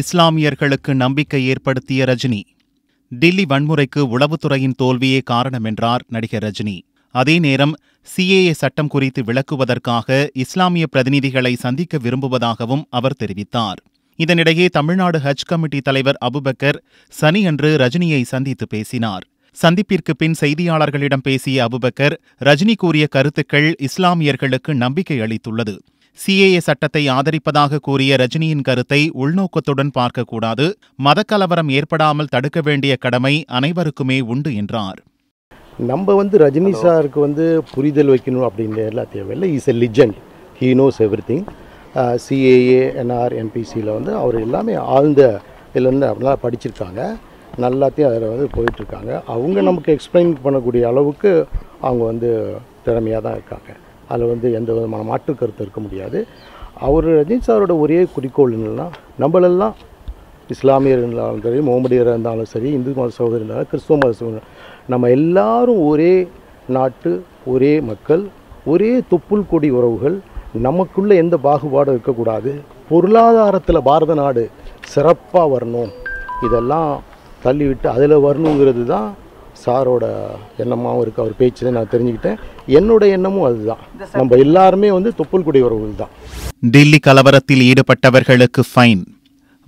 இஸ்லாமியர்களுக்கு நம்பிக்கை ஏற்படுத்திய ரஜினி டில்லி வன்முறைக்கு உளவுத்துறையின் தோல்வியே காரணம் என்றார் நடிகர் ரஜினி அதே நேரம் சிஏஏ சட்டம் குறித்து விளக்குவதற்காக இஸ்லாமிய பிரதிநிதிகளை சந்திக்க விரும்புவதாகவும் அவர் தெரிவித்தார் இதனிடையே தமிழ்நாடு ஹஜ் கமிட்டி தலைவர் அபுபக்கர் சனியன்று ரஜினியை சந்தித்து பேசினார் சந்திப்பிற்கு பின் செய்தியாளர்களிடம் பேசிய அபுபக்கர் ரஜினி கூறிய கருத்துக்கள் இஸ்லாமியர்களுக்கு நம்பிக்கை அளித்துள்ளது சிஏஏ சட்டத்தை ஆதரிப்பதாக கூறிய ரஜினியின் கருத்தை உள்நோக்கத்துடன் பார்க்கக்கூடாது மதக்கலவரம் ஏற்படாமல் தடுக்க வேண்டிய கடமை அனைவருக்குமே உண்டு என்றார் நம்ம வந்து ரஜினி சாருக்கு வந்து புரிதல் வைக்கணும் அப்படின்ற எல்லாம் தேவையில்லை is a legend he knows everything CAA NR என்பிசியில் வந்து அவர் எல்லாமே ஆழ்ந்த இதில் வந்து அப்படிலாம் படிச்சிருக்காங்க நல்லாத்தையும் அதில் வந்து போயிட்டுருக்காங்க அவங்க நமக்கு எக்ஸ்பிளைன் பண்ணக்கூடிய அளவுக்கு அவங்க வந்து திறமையாக தான் இருக்காங்க அதில் வந்து எந்த விதமான மாற்று கருத்து இருக்க முடியாது அவர் ரஜினி சாரோட ஒரே குறிக்கோள் என்னென்னா நம்மளெல்லாம் இஸ்லாமியர் இருந்தாலும் சரி மோமடியர் இருந்தாலும் சரி இந்து மத சகோதரி இருந்தாலும் கிறிஸ்துவ மத சகோதரி நம்ம எல்லாரும் ஒரே நாட்டு ஒரே மக்கள் ஒரே தொப்புள் கொடி உறவுகள் நமக்குள்ளே எந்த பாகுபாடும் இருக்கக்கூடாது பொருளாதாரத்தில் பாரத நாடு சிறப்பாக வரணும் இதெல்லாம் தள்ளிவிட்டு அதில் வரணுங்கிறது தான் சாரோட எண்ணமாகவும் இருக்குது அவர் பேச்சு தான் நான் தெரிஞ்சுக்கிட்டேன் என்னோட எண்ணமும் அதுதான் நம்ம எல்லாருமே வந்து தொப்புள் குடியுறவுகள் தான் டெல்லி கலவரத்தில் ஈடுபட்டவர்களுக்கு ஃபைன்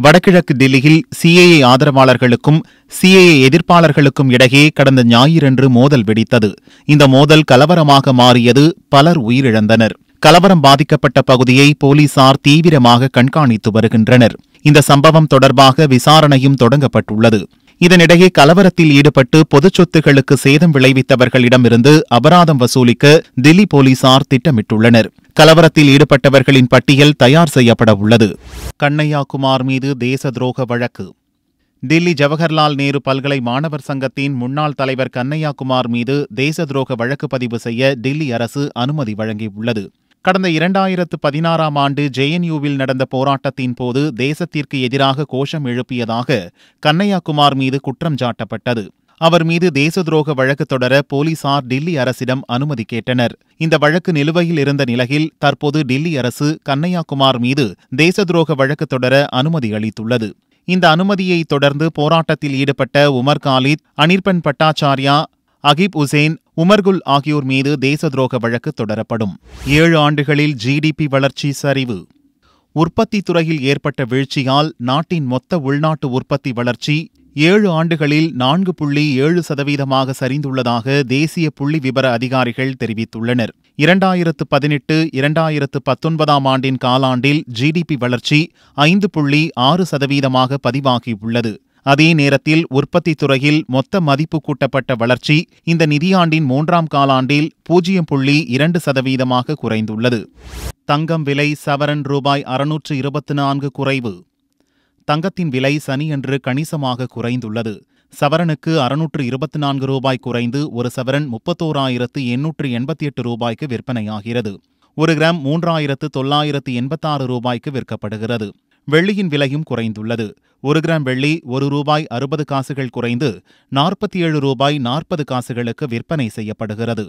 வடகிழக்கு டெல்லியில் சிஏஏ ஆதரவாளர்களுக்கும் சிஏஏ எதிர்ப்பாளர்களுக்கும் இடையே கடந்த ஞாயிறன்று மோதல் வெடித்தது இந்த மோதல் கலவரமாக மாறியது பலர் உயிரிழந்தனர் கலவரம் பாதிக்கப்பட்ட பகுதியை போலீசார் தீவிரமாக கண்காணித்து வருகின்றனர் இந்த சம்பவம் தொடர்பாக விசாரணையும் தொடங்கப்பட்டுள்ளது இதனிடையே கலவரத்தில் ஈடுபட்டு பொதுச் சொத்துகளுக்கு சேதம் விளைவித்தவர்களிடமிருந்து அபராதம் வசூலிக்க தில்லி போலீசார் திட்டமிட்டுள்ளனர் கலவரத்தில் ஈடுபட்டவர்களின் பட்டியல் தயார் செய்யப்பட உள்ளது கண்ணையாகுமார் மீது தேச துரோக வழக்கு தில்லி ஜவஹர்லால் நேரு பல்கலை மாணவர் சங்கத்தின் முன்னாள் தலைவர் கண்ணையாகுமார் மீது தேச துரோக வழக்கு பதிவு செய்ய டில்லி அரசு அனுமதி வழங்கியுள்ளது கடந்த இரண்டாயிரத்து பதினாறாம் ஆண்டு ஜேஎன்யூவில் நடந்த போராட்டத்தின் போது தேசத்திற்கு எதிராக கோஷம் எழுப்பியதாக கண்ணையாகுமார் மீது குற்றம் சாட்டப்பட்டது அவர் மீது தேச துரோக வழக்கு தொடர போலீசார் டில்லி அரசிடம் அனுமதி கேட்டனர் இந்த வழக்கு நிலுவையில் இருந்த நிலையில் தற்போது டில்லி அரசு கண்ணையாகுமார் மீது தேச துரோக வழக்கு தொடர அனுமதி அளித்துள்ளது இந்த அனுமதியை தொடர்ந்து போராட்டத்தில் ஈடுபட்ட உமர் காலித் அனிர்பன் பட்டாச்சார்யா அகிப் உசேன் உமர்குல் ஆகியோர் மீது தேச துரோக வழக்கு தொடரப்படும் ஏழு ஆண்டுகளில் ஜிடிபி வளர்ச்சி சரிவு உற்பத்தி துறையில் ஏற்பட்ட வீழ்ச்சியால் நாட்டின் மொத்த உள்நாட்டு உற்பத்தி வளர்ச்சி ஏழு ஆண்டுகளில் நான்கு புள்ளி ஏழு சதவீதமாக சரிந்துள்ளதாக தேசிய புள்ளி விபர அதிகாரிகள் தெரிவித்துள்ளனர் இரண்டாயிரத்து பதினெட்டு இரண்டாயிரத்து பத்தொன்பதாம் ஆண்டின் காலாண்டில் ஜிடிபி வளர்ச்சி ஐந்து புள்ளி ஆறு சதவீதமாக பதிவாகியுள்ளது அதே நேரத்தில் உற்பத்தி துறையில் மொத்த மதிப்பு கூட்டப்பட்ட வளர்ச்சி இந்த நிதியாண்டின் மூன்றாம் காலாண்டில் பூஜ்ஜியம் புள்ளி இரண்டு சதவீதமாக குறைந்துள்ளது தங்கம் விலை சவரன் ரூபாய் அறுநூற்று இருபத்தி நான்கு குறைவு தங்கத்தின் விலை சனியன்று கணிசமாக குறைந்துள்ளது சவரனுக்கு அறுநூற்று இருபத்தி நான்கு ரூபாய் குறைந்து ஒரு சவரன் முப்பத்தோராயிரத்து எண்ணூற்று எண்பத்தி எட்டு ரூபாய்க்கு விற்பனையாகிறது ஒரு கிராம் மூன்றாயிரத்து தொள்ளாயிரத்து எண்பத்தாறு ரூபாய்க்கு விற்கப்படுகிறது வெள்ளியின் விலையும் குறைந்துள்ளது ஒரு கிராம் வெள்ளி ஒரு ரூபாய் அறுபது காசுகள் குறைந்து நாற்பத்தி ஏழு ரூபாய் நாற்பது காசுகளுக்கு விற்பனை செய்யப்படுகிறது